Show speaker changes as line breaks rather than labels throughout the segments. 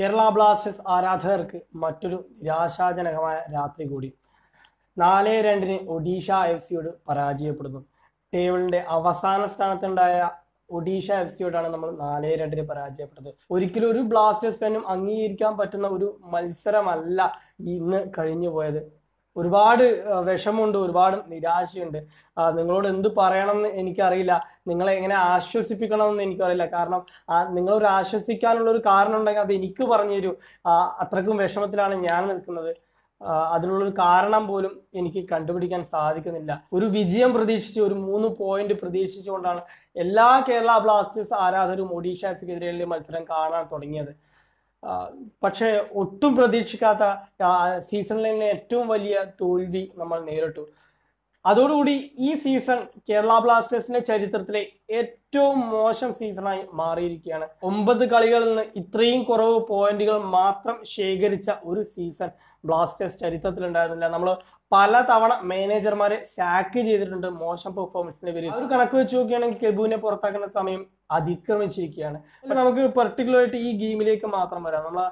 Kerala Blasters ആരാധകർക്ക് മറ്റൊരു നിരാശാജനകമായ രാത്രി കൂടി നാല് രണ്ടിന് ഒഡീഷ എഫ് സിയോട് പരാജയപ്പെടുന്നു ടേബിളിന്റെ അവസാന സ്ഥാനത്തുണ്ടായ ഒഡീഷ എഫ് സിയോടാണ് നമ്മൾ നാല് രണ്ടിന് പരാജയപ്പെട്ടത് ഒരിക്കലും ഒരു ബ്ലാസ്റ്റേഴ്സ് ഫാനും അംഗീകരിക്കാൻ പറ്റുന്ന ഒരു മത്സരമല്ല ഇന്ന് കഴിഞ്ഞു പോയത് ഒരുപാട് വിഷമമുണ്ട് ഒരുപാട് നിരാശയുണ്ട് നിങ്ങളോട് എന്ത് പറയണം എന്ന് എനിക്കറിയില്ല നിങ്ങളെ എങ്ങനെ ആശ്വസിപ്പിക്കണം എന്ന് എനിക്കറിയില്ല കാരണം നിങ്ങളൊരു ആശ്വസിക്കാനുള്ള ഒരു കാരണം ഉണ്ടെങ്കിൽ അത് എനിക്ക് പറഞ്ഞു അത്രക്കും വിഷമത്തിലാണ് ഞാൻ നിൽക്കുന്നത് അതിനുള്ളൊരു കാരണം പോലും എനിക്ക് കണ്ടുപിടിക്കാൻ സാധിക്കുന്നില്ല ഒരു വിജയം പ്രതീക്ഷിച്ച് ഒരു മൂന്ന് പോയിന്റ് പ്രതീക്ഷിച്ചുകൊണ്ടാണ് എല്ലാ കേരള ബ്ലാസ്റ്റേഴ്സ് ആരാധകരും ഒഡീഷ എഫ് മത്സരം കാണാൻ തുടങ്ങിയത് പക്ഷേ ഒട്ടും പ്രതീക്ഷിക്കാത്ത സീസണിലെ ഏറ്റവും വലിയ തോൽവി നമ്മൾ നേരിട്ടു അതോടുകൂടി ഈ സീസൺ കേരള ബ്ലാസ്റ്റേഴ്സിന്റെ ചരിത്രത്തിലെ ഏറ്റവും മോശം സീസണായി മാറിയിരിക്കുകയാണ് ഒമ്പത് കളികളിൽ നിന്ന് ഇത്രയും കുറവ് പോയിന്റുകൾ മാത്രം ശേഖരിച്ച ഒരു സീസൺ ബ്ലാസ്റ്റേഴ്സ് ചരിത്രത്തിലുണ്ടായിരുന്നില്ല നമ്മൾ തവണ മാനേജർമാരെ സാക്ക് ചെയ്തിട്ടുണ്ട് മോശം പെർഫോമൻസിന് പേരിൽ ഒരു കണക്ക് വെച്ച് നോക്കുകയാണെങ്കിൽ കെബുവിനെ പുറത്താക്കുന്ന സമയം അതിക്രമിച്ചിരിക്കുകയാണ് അപ്പൊ നമുക്ക് പെർട്ടിക്കുലർ ആയിട്ട് ഈ ഗെയിമിലേക്ക് മാത്രം വരാം നമ്മൾ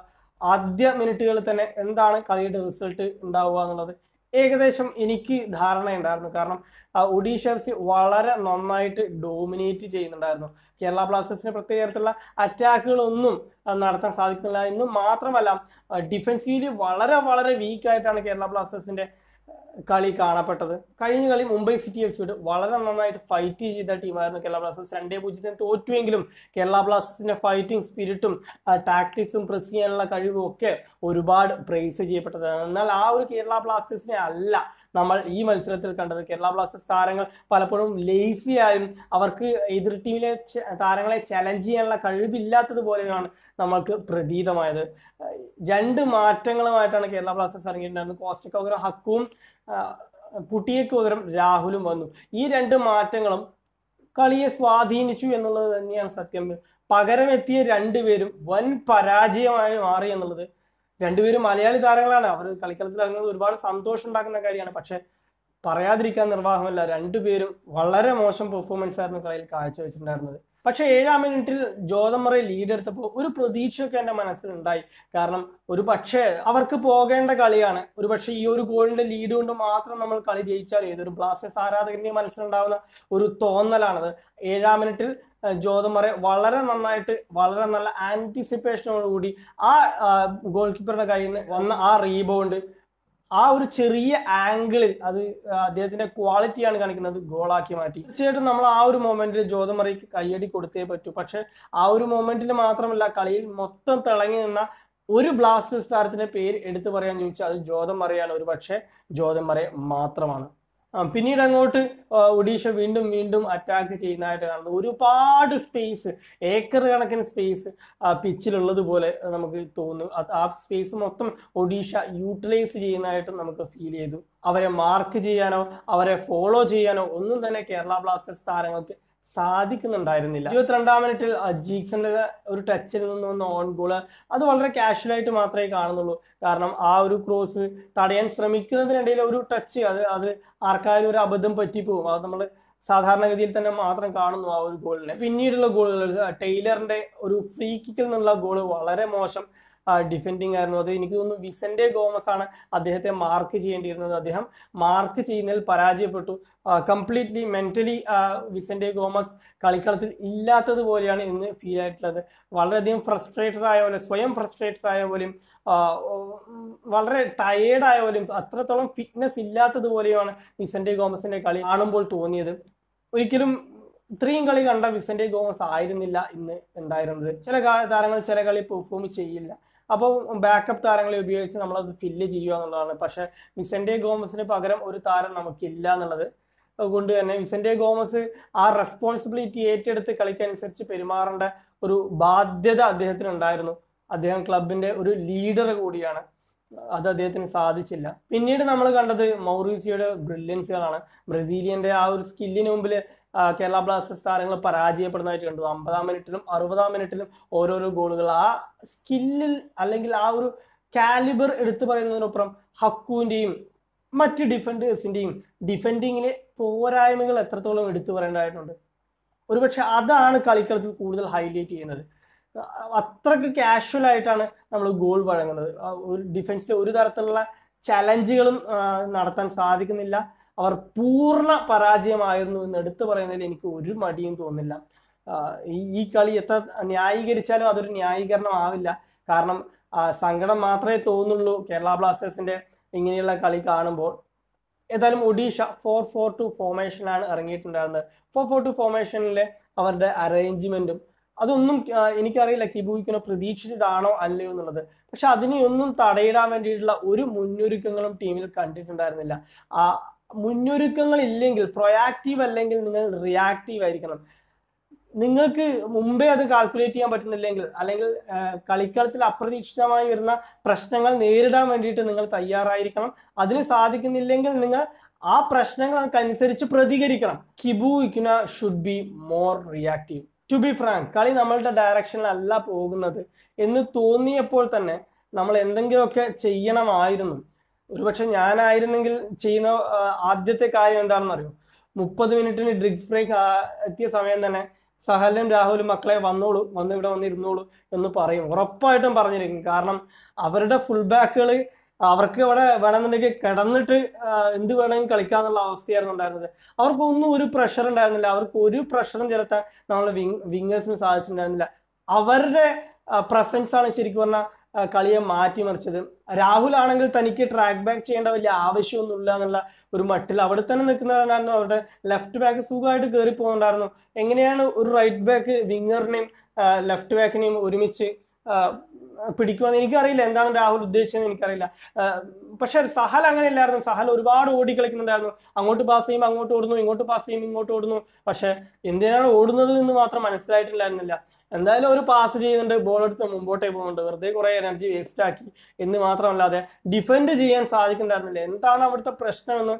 ആദ്യ മിനിറ്റുകളിൽ തന്നെ എന്താണ് കളിയുടെ റിസൾട്ട് ഉണ്ടാവുക എന്നുള്ളത് ഏകദേശം എനിക്ക് ധാരണയുണ്ടായിരുന്നു കാരണം ഒഡീഷ എഫ് സി വളരെ നന്നായിട്ട് ഡോമിനേറ്റ് ചെയ്യുന്നുണ്ടായിരുന്നു കേരള ബ്ലാസ്റ്റേഴ്സിന് പ്രത്യേക തരത്തിലുള്ള അറ്റാക്കുകളൊന്നും നടത്താൻ സാധിക്കുന്നില്ല എന്നും മാത്രമല്ല ഡിഫൻസീവ് വളരെ വളരെ വീക്കായിട്ടാണ് കേരള ബ്ലാസ്റ്റേഴ്സിന്റെ കളി കാണപ്പെട്ടത് കഴിഞ്ഞ കളി മുംബൈ സിറ്റി എഫ് സിയോട് വളരെ നന്നായിട്ട് ഫൈറ്റ് ചെയ്ത ടീമായിരുന്നു കേരള ബ്ലാസ്റ്റേഴ്സ് രണ്ടേ പൂജ്യത്തിന് തോറ്റുവെങ്കിലും കേരള ബ്ലാസ്റ്റേഴ്സിന്റെ ഫൈറ്റിംഗ് സ്പിരിറ്റും ടാക്ടിക്സും പ്രസ് ചെയ്യാനുള്ള കഴിവും ഒക്കെ ഒരുപാട് പ്രൈസ് ചെയ്യപ്പെട്ടതാണ് എന്നാൽ ആ ഒരു കേരള ബ്ലാസ്റ്റേഴ്സിനെ അല്ല നമ്മൾ ഈ മത്സരത്തിൽ കണ്ടത് കേരള ബ്ലാസ്റ്റേഴ്സ് താരങ്ങൾ പലപ്പോഴും ലേസി ആയും അവർക്ക് എതിർ ടീമിലെ താരങ്ങളെ ചലഞ്ച് ചെയ്യാനുള്ള കഴിവില്ലാത്തതുപോലെയാണ് നമ്മൾക്ക് പ്രതീതമായത് രണ്ട് മാറ്റങ്ങളുമായിട്ടാണ് കേരള ബ്ലാസ്റ്റേഴ്സ് ഇറങ്ങിയിട്ടുണ്ടായിരുന്നത് കോസ്റ്റക്കോഗ്ര ഹക്കും പുട്ടിയയ്ക്ക് പകരം രാഹുലും വന്നു ഈ രണ്ട് മാറ്റങ്ങളും കളിയെ സ്വാധീനിച്ചു എന്നുള്ളത് തന്നെയാണ് സത്യം പകരമെത്തിയ രണ്ടുപേരും വൻ പരാജയമായി മാറി എന്നുള്ളത് രണ്ടുപേരും മലയാളി താരങ്ങളാണ് അവർ കളിക്കളത്തിൽ ഇറങ്ങുന്നത് ഒരുപാട് സന്തോഷം ഉണ്ടാക്കുന്ന കാര്യമാണ് പക്ഷെ പറയാതിരിക്കാൻ നിർവാഹമല്ല രണ്ടുപേരും വളരെ മോശം പെർഫോമൻസ് ആയിരുന്നു കളിയിൽ കാഴ്ചവെച്ചിട്ടുണ്ടായിരുന്നത് പക്ഷെ ഏഴാം മിനിറ്റിൽ ലീഡ് എടുത്തപ്പോൾ ഒരു പ്രതീക്ഷയൊക്കെ എൻ്റെ മനസ്സിലുണ്ടായി കാരണം ഒരു പക്ഷേ അവർക്ക് പോകേണ്ട കളിയാണ് ഒരു പക്ഷേ ഈ ഒരു ഗോളിൻ്റെ ലീഡ് കൊണ്ട് മാത്രം നമ്മൾ കളി ജയിച്ചാൽ ഏതൊരു ബ്ലാസ്റ്റേഴ്സ് ആരാധകൻ്റെ മനസ്സിലുണ്ടാവുന്ന ഒരു തോന്നലാണത് ഏഴാം മിനിറ്റിൽ ജോതമറെ വളരെ നന്നായിട്ട് വളരെ നല്ല ആൻറ്റിസിപ്പേഷനോടുകൂടി ആ ഗോൾ കീപ്പറുടെ കയ്യിൽ നിന്ന് വന്ന ആ റീബൗണ്ട് ആ ഒരു ചെറിയ ആംഗിളിൽ അത് അദ്ദേഹത്തിന്റെ ക്വാളിറ്റിയാണ് കാണിക്കുന്നത് ഗോളാക്കി മാറ്റി തീർച്ചയായിട്ടും നമ്മൾ ആ ഒരു മൊമെന്റിൽ ജ്യോതിമറിക്ക് കയ്യടി കൊടുത്തേ പറ്റൂ പക്ഷെ ആ ഒരു മൊമെന്റിൽ മാത്രമല്ല കളിയിൽ മൊത്തം തിളങ്ങി നിന്ന ഒരു ബ്ലാസ്റ്റേഴ്സ് താരത്തിന്റെ പേര് എടുത്തു പറയാൻ ചോദിച്ചാൽ അത് ജ്യോതമറിയാണ് ഒരു പക്ഷേ ജ്യോതമറിയ മാത്രമാണ് പിന്നീട് അങ്ങോട്ട് ഒഡീഷ വീണ്ടും വീണ്ടും അറ്റാക്ക് ചെയ്യുന്നതായിട്ട് കാണുന്നത് ഒരുപാട് സ്പേസ് ഏക്കർ കണക്കിന് സ്പേസ് പിച്ചിലുള്ളത് പോലെ നമുക്ക് തോന്നും ആ സ്പേസ് മൊത്തം ഒഡീഷ യൂട്ടിലൈസ് ചെയ്യുന്നതായിട്ട് നമുക്ക് ഫീൽ ചെയ്തു അവരെ മാർക്ക് ചെയ്യാനോ അവരെ ഫോളോ ചെയ്യാനോ ഒന്നും തന്നെ കേരള ബ്ലാസ്റ്റേഴ്സ് താരങ്ങൾക്ക് സാധിക്കുന്നുണ്ടായിരുന്നില്ല ഇരുപത്തിരണ്ടാം മിനിറ്റിൽ അജീക്സിന്റെ ഒരു ടച്ചിൽ നിന്ന് വന്ന ഓൺ ഗോള് അത് വളരെ കാഷ്വലായിട്ട് മാത്രമേ കാണുന്നുള്ളൂ കാരണം ആ ഒരു ക്രോസ് തടയാൻ ശ്രമിക്കുന്നതിനിടയിൽ ഒരു ടച്ച് അത് അത് ആർക്കായാലും ഒരു അബദ്ധം പോകും അത് നമ്മൾ സാധാരണഗതിയിൽ തന്നെ മാത്രം കാണുന്നു ആ ഒരു ഗോളിനെ പിന്നീടുള്ള ഗോളുകൾ ടൈലറിന്റെ ഒരു ഫ്രീ കിക്കിൽ നിന്നുള്ള ഗോൾ വളരെ മോശം ഡിഫെൻഡിങ് ആയിരുന്നു അത് എനിക്ക് തോന്നുന്നു വിസന്റെ ഗോമസ് ആണ് അദ്ദേഹത്തെ മാർക്ക് ചെയ്യേണ്ടിയിരുന്നത് അദ്ദേഹം മാർക്ക് ചെയ്യുന്നതിൽ പരാജയപ്പെട്ടു കംപ്ലീറ്റ്ലി മെന്റലി വിസന്റെ ഗോമസ് കളിക്കളത്തിൽ ഇല്ലാത്തത് പോലെയാണ് ഇന്ന് ഫീൽ ആയിട്ടുള്ളത് വളരെയധികം ഫ്രസ്ട്രേറ്റഡ് ആയ പോലെ സ്വയം ഫ്രസ്ട്രേറ്റഡ് ആയ പോലെയും വളരെ ടയേർഡ് ആയ പോലും അത്രത്തോളം ഫിറ്റ്നസ് ഇല്ലാത്തത് പോലെയാണ് വിസന്റെ ഗോമസിന്റെ കളി കാണുമ്പോൾ തോന്നിയത് ഒരിക്കലും ഇത്രയും കളി കണ്ട വിസന്റെ ഗോമസ് ആയിരുന്നില്ല ഇന്ന് ഉണ്ടായിരുന്നത് ചില താരങ്ങൾ ചില കളി പെർഫോം ചെയ്യില്ല അപ്പോൾ ബാക്കപ്പ് താരങ്ങളെ ഉപയോഗിച്ച് നമ്മളത് ഫില്ല് ചെയ്യുക എന്നുള്ളതാണ് പക്ഷെ വിസെൻ്റെ ഗോമസിന് പകരം ഒരു താരം നമുക്കില്ല എന്നുള്ളത് കൊണ്ട് തന്നെ വിസെൻ്റെ ഗോമസ് ആ റെസ്പോൺസിബിലിറ്റി ഏറ്റെടുത്ത് കളിക്കനുസരിച്ച് പെരുമാറേണ്ട ഒരു ബാധ്യത അദ്ദേഹത്തിന് ഉണ്ടായിരുന്നു അദ്ദേഹം ക്ലബിൻ്റെ ഒരു ലീഡർ കൂടിയാണ് അത് അദ്ദേഹത്തിന് സാധിച്ചില്ല പിന്നീട് നമ്മൾ കണ്ടത് മൗറീസിയോയുടെ ബ്രില്യൻസുകളാണ് ബ്രസീലിയൻ്റെ ആ ഒരു സ്കില്ലിന് മുമ്പിൽ കേരള ബ്ലാസ്റ്റേഴ്സ് താരങ്ങൾ പരാജയപ്പെടുന്നതായിട്ട് കണ്ടു അമ്പതാം മിനിറ്റിലും അറുപതാം മിനിറ്റിലും ഓരോരോ ഗോളുകൾ ആ സ്കില്ലിൽ അല്ലെങ്കിൽ ആ ഒരു കാലിബർ എടുത്തു പറയുന്നതിനൊപ്പം ഹക്കുവിൻ്റെയും മറ്റ് ഡിഫൻഡേഴ്സിൻ്റെയും ഡിഫൻഡിങ്ങിലെ പോരായ്മകൾ എത്രത്തോളം എടുത്തു പറയേണ്ടതായിട്ടുണ്ട് ഒരുപക്ഷെ അതാണ് കളിക്കളത്തിൽ കൂടുതൽ ഹൈലൈറ്റ് ചെയ്യുന്നത് അത്രക്ക് കാഷ്വൽ ആയിട്ടാണ് നമ്മൾ ഗോൾ വഴങ്ങുന്നത് ഒരു ഡിഫൻസിൽ ഒരു തരത്തിലുള്ള ചലഞ്ചുകളും നടത്താൻ സാധിക്കുന്നില്ല അവർ പൂർണ്ണ പരാജയമായിരുന്നു എന്ന് എടുത്തു പറയുന്നതിൽ എനിക്ക് ഒരു മടിയും തോന്നില്ല ഈ കളി എത്ര ന്യായീകരിച്ചാലും അതൊരു ന്യായീകരണം ആവില്ല കാരണം സങ്കടം മാത്രമേ തോന്നുള്ളൂ കേരള ബ്ലാസ്റ്റേഴ്സിന്റെ ഇങ്ങനെയുള്ള കളി കാണുമ്പോൾ ഏതായാലും ഒഡീഷ ഫോർ ഫോർ ടു ഫോർമേഷനാണ് ഇറങ്ങിയിട്ടുണ്ടായിരുന്നത് ഫോർ ഫോർ ടു ഫോർമേഷനിലെ അവരുടെ അറേഞ്ച്മെന്റും അതൊന്നും എനിക്കറിയില്ല കിബുവിക്കിനോ പ്രതീക്ഷിച്ചതാണോ അല്ലയോ എന്നുള്ളത് പക്ഷെ അതിനെയൊന്നും തടയിടാൻ വേണ്ടിയിട്ടുള്ള ഒരു മുന്നൊരുക്കങ്ങളും ടീമിൽ കണ്ടിട്ടുണ്ടായിരുന്നില്ല ആ മുന്നൊരുക്കങ്ങൾ ഇല്ലെങ്കിൽ പ്രൊയാക്റ്റീവ് അല്ലെങ്കിൽ നിങ്ങൾ റിയാക്റ്റീവ് ആയിരിക്കണം നിങ്ങൾക്ക് മുമ്പേ അത് കാൽക്കുലേറ്റ് ചെയ്യാൻ പറ്റുന്നില്ലെങ്കിൽ അല്ലെങ്കിൽ കളിക്കളത്തിൽ അപ്രതീക്ഷിതമായി വരുന്ന പ്രശ്നങ്ങൾ നേരിടാൻ വേണ്ടിയിട്ട് നിങ്ങൾ തയ്യാറായിരിക്കണം അതിന് സാധിക്കുന്നില്ലെങ്കിൽ നിങ്ങൾ ആ പ്രശ്നങ്ങൾക്കനുസരിച്ച് പ്രതികരിക്കണം Kibu Vicuna should be more reactive to be frank കളി നമ്മളുടെ ഡയറക്ഷനിലല്ല പോകുന്നത് എന്ന് തോന്നിയപ്പോൾ തന്നെ നമ്മൾ എന്തെങ്കിലുമൊക്കെ ചെയ്യണമായിരുന്നു ഒരുപക്ഷെ ഞാനായിരുന്നെങ്കിൽ ചെയ്യുന്ന ആദ്യത്തെ കാര്യം എന്താണെന്ന് അറിയോ മുപ്പത് മിനിറ്റിന് ഡ്രിങ്ക്സ് ബ്രേക്ക് എത്തിയ സമയം തന്നെ സഹലും രാഹുലും മക്കളെ വന്നോളൂ വന്ന് ഇവിടെ വന്നിരുന്നോളൂ എന്ന് പറയും ഉറപ്പായിട്ടും പറഞ്ഞിരിക്കും കാരണം അവരുടെ ഫുൾ ബാക്കുകൾ അവർക്ക് ഇവിടെ വേണമെന്നുണ്ടെങ്കിൽ കിടന്നിട്ട് എന്ത് വേണമെങ്കിലും കളിക്കാന്നുള്ള അവസ്ഥയായിരുന്നു ഉണ്ടായിരുന്നത് അവർക്ക് ഒന്നും ഒരു പ്രഷർ ഉണ്ടായിരുന്നില്ല അവർക്ക് ഒരു പ്രഷറും ചെലുത്താൻ നമ്മളെ വിങ് വിങ്ങേഴ്സിന് സാധിച്ചിട്ടുണ്ടായിരുന്നില്ല അവരുടെ പ്രസൻസ് ആണ് ശരിക്കും പറഞ്ഞാൽ കളിയെ മാറ്റിമറിച്ചത് രാഹുൽ ആണെങ്കിൽ തനിക്ക് ട്രാക്ക് ബാക്ക് ചെയ്യേണ്ട വലിയ ആവശ്യമൊന്നുമില്ല എന്നുള്ള ഒരു മട്ടിൽ അവിടെ തന്നെ നിൽക്കുന്നവരായിരുന്നു അവരുടെ ലെഫ്റ്റ് ബാക്ക് സുഖമായിട്ട് കയറി പോകുന്നുണ്ടായിരുന്നു എങ്ങനെയാണ് ഒരു റൈറ്റ് ബാക്ക് വിങ്ങറിനെയും ലെഫ്റ്റ് ബാക്കിനെയും ഒരുമിച്ച് പിടിക്കുമെന്ന് എനിക്കറിയില്ല എന്താണ് രാഹുൽ ഉദ്ദേശിച്ചതെന്ന് എനിക്കറിയില്ല പക്ഷെ സഹൽ അങ്ങനെ ഇല്ലായിരുന്നു സഹൽ ഒരുപാട് ഓടി കളിക്കുന്നുണ്ടായിരുന്നു അങ്ങോട്ട് പാസ് ചെയ്യുമ്പോൾ അങ്ങോട്ട് ഓടുന്നു ഇങ്ങോട്ട് പാസ് ചെയ്യുമ്പോൾ ഇങ്ങോട്ട് ഓടുന്നു പക്ഷെ എന്തിനാണ് ഓടുന്നത് എന്ന് മാത്രം മനസ്സിലായിട്ടില്ലായിരുന്നില്ല എന്തായാലും ഒരു പാസ് ചെയ്യുന്നുണ്ട് ബോൾ എടുത്ത് മുമ്പോട്ടേ പോകുന്നുണ്ട് വെറുതെ കുറേ എനർജി വേസ്റ്റ് ആക്കി എന്ന് മാത്രമല്ലാതെ ഡിഫെൻഡ് ചെയ്യാൻ സാധിക്കുന്നുണ്ടായിരുന്നില്ല എന്താണ് അവിടുത്തെ പ്രശ്നമെന്ന്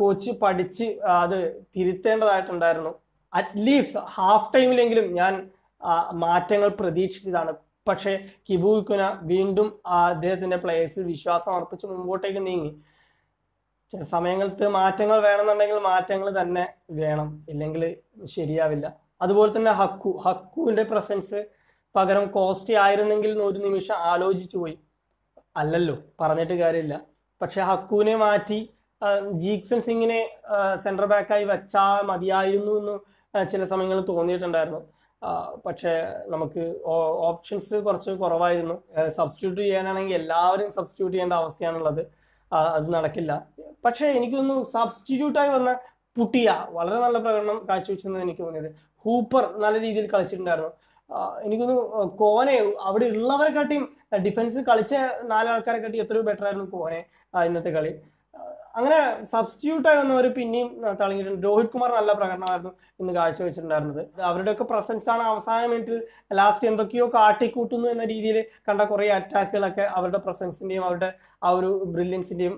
കോച്ച് പഠിച്ച് അത് തിരുത്തേണ്ടതായിട്ടുണ്ടായിരുന്നു അറ്റ്ലീസ്റ്റ് ഹാഫ് ടൈമിലെങ്കിലും ഞാൻ മാറ്റങ്ങൾ പ്രതീക്ഷിച്ചതാണ് പക്ഷേ കിബൂക്കുന വീണ്ടും അദ്ദേഹത്തിന്റെ പ്ലേയേഴ്സിൽ വിശ്വാസം അർപ്പിച്ച് മുമ്പോട്ടേക്ക് നീങ്ങി ചില സമയങ്ങളിൽ മാറ്റങ്ങൾ വേണമെന്നുണ്ടെങ്കിൽ മാറ്റങ്ങൾ തന്നെ വേണം ഇല്ലെങ്കിൽ ശരിയാവില്ല അതുപോലെ തന്നെ ഹക്കു ഹക്കുവിൻ്റെ പ്രസൻസ് പകരം കോസ്റ്റി ആയിരുന്നെങ്കിൽ ഒരു നിമിഷം ആലോചിച്ചു പോയി അല്ലല്ലോ പറഞ്ഞിട്ട് കാര്യമില്ല പക്ഷേ ഹക്കുവിനെ മാറ്റി ജീക്സൺ സിംഗിനെ സെൻട്രൽ ബാക്കായി വെച്ചാൽ മതിയായിരുന്നു എന്ന് ചില സമയങ്ങളിൽ തോന്നിയിട്ടുണ്ടായിരുന്നു പക്ഷേ നമുക്ക് ഓപ്ഷൻസ് കുറച്ച് കുറവായിരുന്നു സബ്സ്റ്റിറ്റ്യൂട്ട് ചെയ്യാനാണെങ്കിൽ എല്ലാവരും സബ്സ്റ്റിറ്റ്യൂട്ട് ചെയ്യേണ്ട അവസ്ഥയാണുള്ളത് അത് നടക്കില്ല പക്ഷേ എനിക്കൊന്ന് സബ്സ്റ്റിറ്റ്യൂട്ടായി വന്ന പുട്ടിയ വളരെ നല്ല പ്രകടനം കാഴ്ചവെച്ചെന്നാണ് എനിക്ക് തോന്നിയത് ഹൂപ്പർ നല്ല രീതിയിൽ കളിച്ചിട്ടുണ്ടായിരുന്നു എനിക്കൊന്ന് കോനെ അവിടെ കാട്ടിയും ഡിഫൻസ് കളിച്ച കാട്ടി എത്രയോ ബെറ്റർ ആയിരുന്നു കോനെ ഇന്നത്തെ കളി അങ്ങനെ സബ്സ്റ്റിറ്റ്യൂട്ടായി വന്നവർ പിന്നെയും തളങ്ങിയിട്ടുണ്ട് രോഹിത് കുമാർ നല്ല പ്രകടനമായിരുന്നു ഇന്ന് കാഴ്ചവെച്ചിട്ടുണ്ടായിരുന്നത് അവരുടെയൊക്കെ പ്രസൻസ് ആണ് അവസാന മിനിറ്റിൽ ലാസ്റ്റ് എന്തൊക്കെയോ കാട്ടിക്കൂട്ടുന്നു എന്ന രീതിയിൽ കണ്ട കുറേ അറ്റാക്കുകളൊക്കെ അവരുടെ പ്രസൻസിൻ്റെയും അവരുടെ ആ ഒരു ബ്രില്യൻസിന്റെയും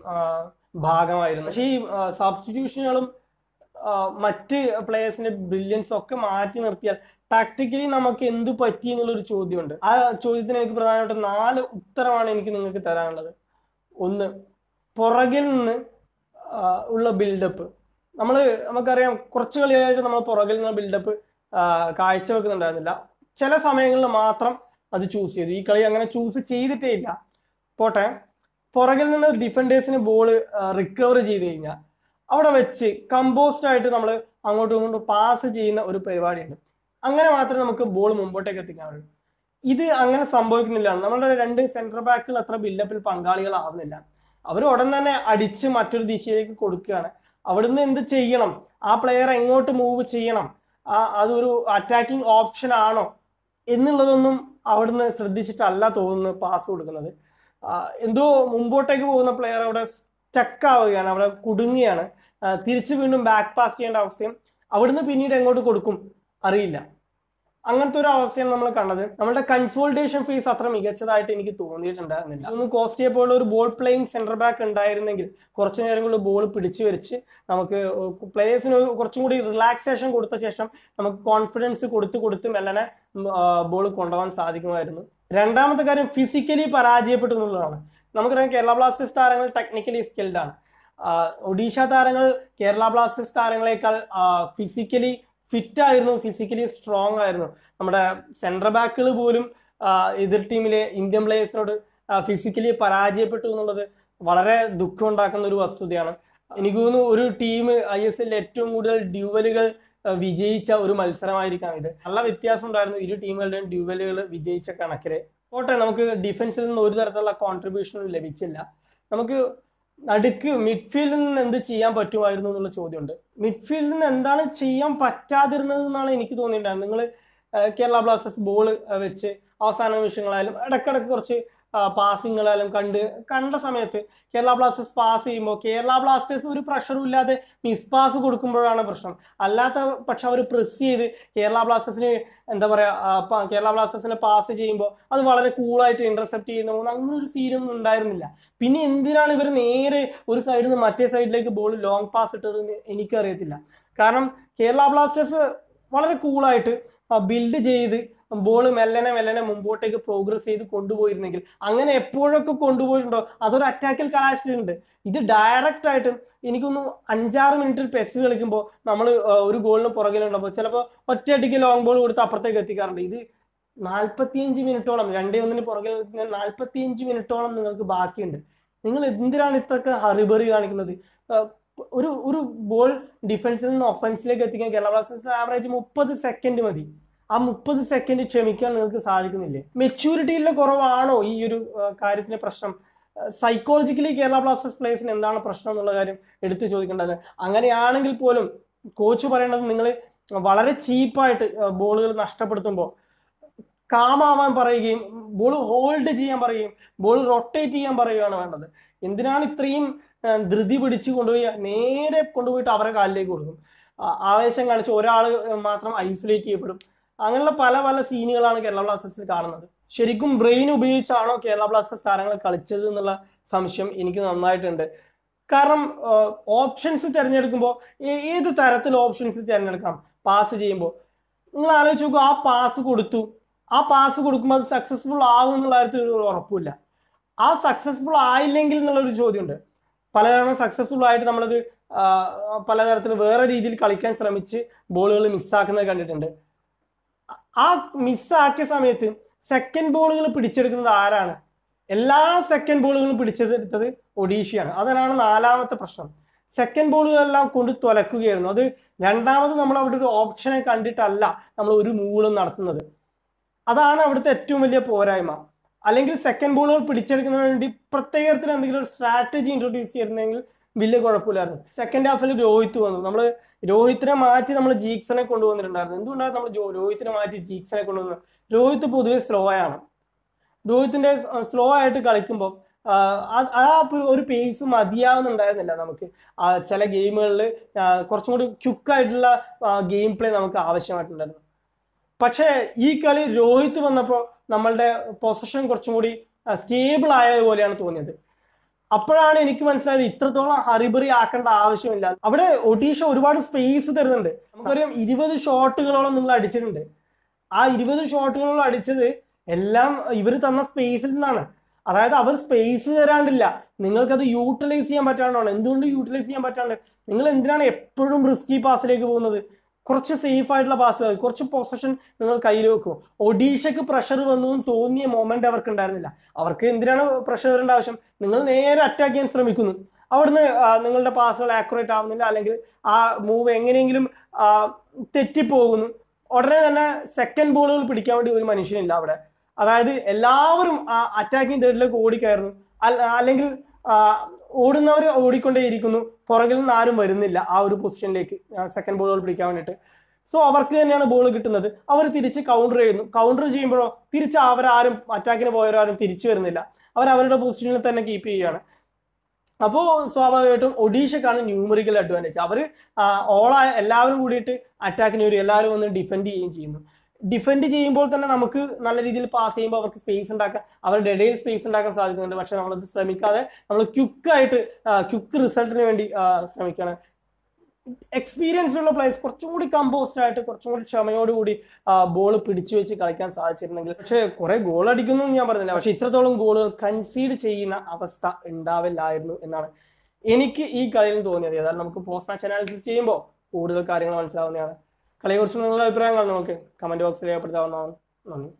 ഭാഗമായിരുന്നു പക്ഷേ ഈ സബ്സ്റ്റിറ്റ്യൂഷനുകളും മറ്റ് പ്ലെയേഴ്സിന്റെ ബ്രില്യൻസ് ഒക്കെ മാറ്റി നിർത്തിയാൽ ടാക്ടിക്കലി നമുക്ക് എന്ത് പറ്റി എന്നുള്ളൊരു ചോദ്യമുണ്ട് ആ ചോദ്യത്തിന് എനിക്ക് പ്രധാനമായിട്ട് നാല് ഉത്തരമാണ് എനിക്ക് നിങ്ങൾക്ക് തരാനുള്ളത് ഒന്ന് പുറകിൽ നിന്ന് ഉള്ള ബിൽഡപ്പ് നമ്മൾ നമുക്കറിയാം കുറച്ച് കളികളായിട്ട് നമ്മൾ പുറകിൽ നിന്ന് ബിൽഡപ്പ് കാഴ്ചവെക്കുന്നുണ്ടായിരുന്നില്ല ചില സമയങ്ങളിൽ മാത്രം അത് ചൂസ് ചെയ്തു ഈ കളി അങ്ങനെ ചൂസ് ചെയ്തിട്ടേ ഇല്ല പോട്ടെ പുറകിൽ നിന്ന് ഡിഫൻഡേഴ്സിന് ബോൾ റിക്കവർ ചെയ്ത് കഴിഞ്ഞാൽ അവിടെ വെച്ച് കമ്പോസ്റ്റ് ആയിട്ട് നമ്മൾ അങ്ങോട്ടും ഇങ്ങോട്ടും പാസ് ചെയ്യുന്ന ഒരു പരിപാടിയുണ്ട് അങ്ങനെ മാത്രമേ നമുക്ക് ബോൾ മുമ്പോട്ടേക്ക് എത്തിക്കാൻ ഇത് അങ്ങനെ സംഭവിക്കുന്നില്ല നമ്മളുടെ രണ്ട് സെൻട്രൽ ബാക്കുകൾ അത്ര ബിൽഡപ്പിൽ പങ്കാളികളാവുന്നില്ല അവർ ഉടൻ തന്നെ അടിച്ച് മറ്റൊരു ദിശയിലേക്ക് കൊടുക്കുകയാണ് അവിടുന്ന് എന്ത് ചെയ്യണം ആ പ്ലെയർ എങ്ങോട്ട് മൂവ് ചെയ്യണം ആ അതൊരു അറ്റാക്കിംഗ് ഓപ്ഷൻ ആണോ എന്നുള്ളതൊന്നും അവിടുന്ന് ശ്രദ്ധിച്ചിട്ടല്ല തോന്നുന്നു പാസ് കൊടുക്കുന്നത് എന്തോ മുമ്പോട്ടേക്ക് പോകുന്ന പ്ലെയർ അവിടെ സ്റ്റക്കാവുകയാണ് അവിടെ കുടുങ്ങിയാണ് തിരിച്ച് വീണ്ടും ബാക്ക് പാസ് ചെയ്യേണ്ട അവസ്ഥയും അവിടുന്ന് പിന്നീട് എങ്ങോട്ട് കൊടുക്കും അറിയില്ല അങ്ങനത്തെ ഒരു അവസ്ഥയാണ് നമ്മൾ കണ്ടത് നമ്മുടെ കൺസോൾട്ടേഷൻ ഫീസ് അത്ര മികച്ചതായിട്ട് എനിക്ക് എന്നില്ല ഒന്ന് കോസ്റ്റിയെ പോലുള്ള ഒരു ബോൾ പ്ലേയിങ് സെന്റർ ബാക്ക് ഉണ്ടായിരുന്നെങ്കിൽ കുറച്ച് നേരം കൊണ്ട് ബോൾ പിടിച്ചു വരിച്ച് നമുക്ക് പ്ലേയേഴ്സിന് കുറച്ചും കൂടി റിലാക്സേഷൻ കൊടുത്ത ശേഷം നമുക്ക് കോൺഫിഡൻസ് കൊടുത്ത് കൊടുത്ത് മെല്ലനെ ബോൾ കൊണ്ടുപോകാൻ സാധിക്കുമായിരുന്നു രണ്ടാമത്തെ കാര്യം ഫിസിക്കലി പരാജയപ്പെട്ടു എന്നുള്ളതാണ് നമുക്കറിയാം കേരള ബ്ലാസ്റ്റേഴ്സ് താരങ്ങൾ ടെക്നിക്കലി സ്കിൽഡ് ആണ് ഒഡീഷ താരങ്ങൾ കേരള ബ്ലാസ്റ്റേഴ്സ് താരങ്ങളെക്കാൾ ഫിസിക്കലി ഫിറ്റ് ആയിരുന്നു ഫിസിക്കലി സ്ട്രോങ് ആയിരുന്നു നമ്മുടെ സെൻട്രൽ ബാക്കുകൾ പോലും എതിർ ടീമിലെ ഇന്ത്യൻ പ്ലേയേഴ്സിനോട് ഫിസിക്കലി പരാജയപ്പെട്ടു എന്നുള്ളത് വളരെ ദുഃഖം ഉണ്ടാക്കുന്ന ഒരു വസ്തുതയാണ് എനിക്ക് തോന്നുന്നു ഒരു ടീം ഐ എസ് എല്ലിൽ ഏറ്റവും കൂടുതൽ ഡ്യൂവലുകൾ വിജയിച്ച ഒരു മത്സരമായിരിക്കാം ഇത് നല്ല വ്യത്യാസം ഉണ്ടായിരുന്നു ഇരു ടീമുകളുടെയും ഡ്യൂവലുകൾ വിജയിച്ച കണക്കിൽ ഓട്ടെ നമുക്ക് ഡിഫൻസിൽ നിന്ന് ഒരു തരത്തിലുള്ള കോൺട്രിബ്യൂഷനും ലഭിച്ചില്ല നമുക്ക് നടുക്ക് മിഡ്ഫീൽഡിൽ നിന്ന് എന്ത് ചെയ്യാൻ പറ്റുമായിരുന്നു എന്നുള്ള ചോദ്യമുണ്ട് മിഡ്ഫീൽഡിൽ നിന്ന് എന്താണ് ചെയ്യാൻ പറ്റാതിരുന്നത് എന്നാണ് എനിക്ക് തോന്നിയിട്ടുണ്ടായിരുന്നത് നിങ്ങൾ കേരള ബ്ലാസ്റ്റേഴ്സ് ബോൾ വെച്ച് അവസാന നിമിഷങ്ങളായാലും ഇടയ്ക്കിടയ്ക്ക് കുറച്ച് പാസിങ്ങളെല്ലാം കണ്ട് കണ്ട സമയത്ത് കേരള ബ്ലാസ്റ്റേഴ്സ് പാസ് ചെയ്യുമ്പോൾ കേരള ബ്ലാസ്റ്റേഴ്സ് ഒരു പ്രഷറും ഇല്ലാതെ മിസ് പാസ് കൊടുക്കുമ്പോഴാണ് പ്രശ്നം അല്ലാത്ത പക്ഷെ അവർ പ്രസ് ചെയ്ത് കേരള ബ്ലാസ്റ്റേഴ്സിന് എന്താ പറയുക കേരള ബ്ലാസ്റ്റേഴ്സിനെ പാസ് ചെയ്യുമ്പോൾ അത് വളരെ കൂളായിട്ട് ഇൻ്റർസെപ്റ്റ് ചെയ്യുന്ന അങ്ങനെ ഒരു സീനൊന്നും ഉണ്ടായിരുന്നില്ല പിന്നെ എന്തിനാണ് ഇവർ നേരെ ഒരു സൈഡിൽ നിന്ന് മറ്റേ സൈഡിലേക്ക് ബോൾ ലോങ് പാസ് ഇട്ടതെന്ന് എനിക്കറിയത്തില്ല കാരണം കേരള ബ്ലാസ്റ്റേഴ്സ് വളരെ കൂളായിട്ട് ബിൽഡ് ചെയ്ത് ബോൾ മെല്ലനെ മെല്ലനെ മുമ്പോട്ടേക്ക് പ്രോഗ്രസ് ചെയ്ത് കൊണ്ടുപോയിരുന്നെങ്കിൽ അങ്ങനെ എപ്പോഴൊക്കെ കൊണ്ടുപോയിട്ടുണ്ടോ അതൊരു അറ്റാക്കിൽ കലാശിച്ചിട്ടുണ്ട് ഇത് ഡയറക്റ്റ് ആയിട്ട് എനിക്കൊന്ന് അഞ്ചാറ് മിനിറ്റിൽ പെസ് കളിക്കുമ്പോൾ നമ്മൾ ഒരു ഗോളിന് പുറകിലുണ്ടാകുമ്പോൾ ചിലപ്പോൾ ഒറ്റയടിക്ക് ലോങ് ബോൾ കൊടുത്ത് അപ്പുറത്തേക്ക് എത്തിക്കാറുണ്ട് ഇത് നാൽപ്പത്തിയഞ്ച് മിനിറ്റോളം രണ്ടേ ഒന്നിന് പുറകിൽ നാൽപ്പത്തിയഞ്ച് മിനിറ്റോളം നിങ്ങൾക്ക് ബാക്കിയുണ്ട് നിങ്ങൾ എന്തിനാണ് ഇത്രയൊക്കെ ഹറിബറി കാണിക്കുന്നത് ഒരു ഒരു ബോൾ ഡിഫൻസിൽ നിന്ന് ഒഫൻസിലേക്ക് എത്തിക്കാൻ കേരള ബ്ലാസ്റ്റേഴ്സിന് ആവറേജ് മുപ്പത് സെക്കൻഡ് മതി ആ മുപ്പത് സെക്കൻഡ് ക്ഷമിക്കാൻ നിങ്ങൾക്ക് സാധിക്കുന്നില്ലേ മെച്യൂരിറ്റിയിലെ കുറവാണോ ഈ ഒരു കാര്യത്തിന് പ്രശ്നം സൈക്കോളജിക്കലി കേരള ബ്ലാസ്റ്റേഴ്സ് പ്ലേസിന് എന്താണ് പ്രശ്നം എന്നുള്ള കാര്യം എടുത്തു ചോദിക്കേണ്ടത് അങ്ങനെയാണെങ്കിൽ പോലും കോച്ച് പറയേണ്ടത് നിങ്ങൾ വളരെ ചീപ്പായിട്ട് ബോളുകൾ നഷ്ടപ്പെടുത്തുമ്പോൾ കാമാവാൻ പറയുകയും ബോൾ ഹോൾഡ് ചെയ്യാൻ പറയുകയും ബോൾ റൊട്ടേറ്റ് ചെയ്യാൻ പറയുകയാണ് വേണ്ടത് എന്തിനാണ് ഇത്രയും ധൃതി പിടിച്ച് കൊണ്ടുപോയി നേരെ കൊണ്ടുപോയിട്ട് അവരെ കാലിലേക്ക് കൊടുക്കും ആവേശം കാണിച്ച് ഒരാൾ മാത്രം ഐസൊലേറ്റ് ചെയ്യപ്പെടും അങ്ങനെയുള്ള പല പല സീനുകളാണ് കേരള ബ്ലാസ്റ്റേഴ്സിൽ കാണുന്നത് ശരിക്കും ബ്രെയിൻ ഉപയോഗിച്ചാണോ കേരള ബ്ലാസ്റ്റേഴ്സ് താരങ്ങൾ കളിച്ചത് എന്നുള്ള സംശയം എനിക്ക് നന്നായിട്ടുണ്ട് കാരണം ഓപ്ഷൻസ് തിരഞ്ഞെടുക്കുമ്പോൾ ഏത് തരത്തിൽ ഓപ്ഷൻസ് തിരഞ്ഞെടുക്കണം പാസ് ചെയ്യുമ്പോൾ നിങ്ങൾ ആലോചിച്ച് നോക്കൂ ആ പാസ് കൊടുത്തു ആ പാസ് കൊടുക്കുമ്പോൾ അത് സക്സസ്ഫുൾ ആകും എന്നുള്ള കാര്യത്തിൽ ഒരു ഉറപ്പില്ല ആ സക്സസ്ഫുൾ ആയില്ലെങ്കിൽ എന്നുള്ളൊരു ചോദ്യമുണ്ട് പലതവണ സക്സസ്ഫുൾ ആയിട്ട് നമ്മളത് പലതരത്തിൽ വേറെ രീതിയിൽ കളിക്കാൻ ശ്രമിച്ച് ബോളുകൾ മിസ്സാക്കുന്നത് കണ്ടിട്ടുണ്ട് ആ മിസ്സാക്കിയ സമയത്ത് സെക്കൻഡ് ബോളുകൾ പിടിച്ചെടുക്കുന്നത് ആരാണ് എല്ലാ സെക്കൻഡ് ബോളുകളും പിടിച്ചെടുത്തത് ഒഡീഷയാണ് അതിനാണ് നാലാമത്തെ പ്രശ്നം സെക്കൻഡ് ബോളുകളെല്ലാം കൊണ്ട് തുലക്കുകയായിരുന്നു അത് രണ്ടാമത് നമ്മൾ അവിടെ ഒരു ഓപ്ഷനെ കണ്ടിട്ടല്ല നമ്മൾ ഒരു മൂളും നടത്തുന്നത് അതാണ് അവിടുത്തെ ഏറ്റവും വലിയ പോരായ്മ അല്ലെങ്കിൽ സെക്കൻഡ് ബോളുകൾ പിടിച്ചെടുക്കുന്നതിന് വേണ്ടി പ്രത്യേകത്തിൽ എന്തെങ്കിലും ഒരു സ്ട്രാറ്റജി ഇൻട്രൊഡ്യൂസ് ചെയ്തിരുന്നെങ്കിൽ വലിയ കുഴപ്പമില്ലായിരുന്നു സെക്കൻഡ് ഹാഫിൽ രോഹിത് വന്നു നമ്മൾ രോഹിത്തിനെ മാറ്റി നമ്മൾ ജീക്സനെ കൊണ്ടുവന്നിട്ടുണ്ടായിരുന്നു എന്തുകൊണ്ടാണ് നമ്മൾ രോഹിത്തിനെ മാറ്റി ജീക്സനെ കൊണ്ടുവന്നത് രോഹിത്ത് പൊതുവെ സ്ലോ ആണ് രോഹിത്തിന്റെ സ്ലോ ആയിട്ട് കളിക്കുമ്പോൾ ആ ഒരു പേസ് മതിയാവുന്നുണ്ടായിരുന്നില്ല നമുക്ക് ചില ഗെയിമുകളിൽ കുറച്ചും കൂടി ക്യുക്കായിട്ടുള്ള ഗെയിം പ്ലേ നമുക്ക് ആവശ്യമായിട്ടുണ്ടായിരുന്നു പക്ഷേ ഈ കളി രോഹിത് വന്നപ്പോൾ നമ്മളുടെ പൊസിഷൻ കുറച്ചും കൂടി സ്റ്റേബിൾ ആയ പോലെയാണ് തോന്നിയത് അപ്പോഴാണ് എനിക്ക് മനസ്സിലായത് ഇത്രത്തോളം ഹറിബറി ആക്കേണ്ട ആവശ്യമില്ല അവിടെ ഒഡീഷ ഒരുപാട് സ്പേസ് തരുന്നുണ്ട് നമുക്കറിയാം ഇരുപത് ഷോട്ടുകളോളം നിങ്ങൾ അടിച്ചിട്ടുണ്ട് ആ ഇരുപത് ഷോട്ടുകളോളം അടിച്ചത് എല്ലാം ഇവർ തന്ന സ്പേസിൽ നിന്നാണ് അതായത് അവർ സ്പേസ് തരാണ്ടില്ല നിങ്ങൾക്കത് യൂട്ടിലൈസ് ചെയ്യാൻ പറ്റാണ്ടാണ് എന്തുകൊണ്ട് യൂട്ടിലൈസ് ചെയ്യാൻ പറ്റാണ്ട് നിങ്ങൾ എന്തിനാണ് എപ്പോഴും റിസ്കി പാസിലേക്ക് പോകുന്നത് കുറച്ച് സേഫ് ആയിട്ടുള്ള പാസുകൾ കുറച്ച് പൊസഷൻ നിങ്ങൾ കയ്യിൽ വെക്കും ഒഡീഷയ്ക്ക് പ്രഷർ വന്നു തോന്നിയ മൊമെന്റ് അവർക്ക് ഉണ്ടായിരുന്നില്ല അവർക്ക് എന്തിനാണ് പ്രഷർ വരേണ്ട ആവശ്യം നിങ്ങൾ നേരെ അറ്റാക്ക് ചെയ്യാൻ ശ്രമിക്കുന്നു അവിടുന്ന് നിങ്ങളുടെ പാസുകൾ ആക്യുറേറ്റ് ആവുന്നില്ല അല്ലെങ്കിൽ ആ മൂവ് എങ്ങനെയെങ്കിലും തെറ്റിപ്പോകുന്നു ഉടനെ തന്നെ സെക്കൻഡ് ബോളുകൾ പിടിക്കാൻ വേണ്ടി ഒരു മനുഷ്യനില്ല അവിടെ അതായത് എല്ലാവരും ആ അറ്റാക്കിംഗ് തേർഡിലേക്ക് ഓടിക്കായിരുന്നു അല്ലെങ്കിൽ ഓടുന്നവർ ഓടിക്കൊണ്ടേയിരിക്കുന്നു പുറകിൽ നിന്ന് ആരും വരുന്നില്ല ആ ഒരു പൊസിഷനിലേക്ക് സെക്കൻഡ് ബോൾ പിടിക്കാൻ വേണ്ടിയിട്ട് സോ അവർക്ക് തന്നെയാണ് ബോൾ കിട്ടുന്നത് അവർ തിരിച്ച് കൗണ്ടർ ചെയ്യുന്നു കൗണ്ടർ ചെയ്യുമ്പോഴോ തിരിച്ച് അവരാരും അറ്റാക്കിന് പോയവരാരും തിരിച്ചു വരുന്നില്ല അവർ അവരുടെ പൊസിഷനിൽ തന്നെ കീപ്പ് ചെയ്യുകയാണ് അപ്പോൾ സ്വാഭാവികമായിട്ടും ഒഡീഷക്കാണ് ന്യൂമറിക്കൽ അഡ്വാൻറ്റേജ് അവർ ഓളായ എല്ലാവരും കൂടിയിട്ട് അറ്റാക്കിന് വരും എല്ലാവരും ഒന്ന് ഡിഫെൻഡ് ചെയ്യുകയും ചെയ്യുന്നു ഡിഫെൻഡ് ചെയ്യുമ്പോൾ തന്നെ നമുക്ക് നല്ല രീതിയിൽ പാസ് ചെയ്യുമ്പോൾ അവർക്ക് സ്പേസ് ഉണ്ടാക്കാൻ അവരുടെ ഇടയിൽ സ്പേസ് ഉണ്ടാക്കാൻ സാധിക്കുന്നുണ്ട് പക്ഷെ നമ്മളത് ശ്രമിക്കാതെ നമ്മൾ ക്യുക്കായിട്ട് ക്യുക്ക് റിസൾട്ടിന് വേണ്ടി ശ്രമിക്കണം എക്സ്പീരിയൻസ് ഉള്ള പ്ലേയേഴ്സ് കുറച്ചും കൂടി കമ്പോസ്റ്റ് ആയിട്ട് കുറച്ചും കൂടി ക്ഷമയോടുകൂടി ബോൾ പിടിച്ചു വെച്ച് കളിക്കാൻ സാധിച്ചിരുന്നെങ്കിൽ പക്ഷേ കുറെ ഗോൾ അടിക്കുന്നു ഞാൻ പറഞ്ഞില്ല പക്ഷെ ഇത്രത്തോളം ഗോളുകൾ കൺസീഡ് ചെയ്യുന്ന അവസ്ഥ ഉണ്ടാവില്ലായിരുന്നു എന്നാണ് എനിക്ക് ഈ കളിയിൽ തോന്നിയത് അതായത് നമുക്ക് പോസ്റ്റ് മാച്ച് അനാലിസിസ് ചെയ്യുമ്പോൾ കൂടുതൽ കാര്യങ്ങൾ മനസ്സിലാവുന്നതാണ് കളിയെക്കുറിച്ച് നിങ്ങളുടെ അഭിപ്രായങ്ങൾ നമുക്ക് കമൻറ്റ് ബോക്സിൽ രേഖപ്പെടുത്താവുന്നതാണ് നന്ദി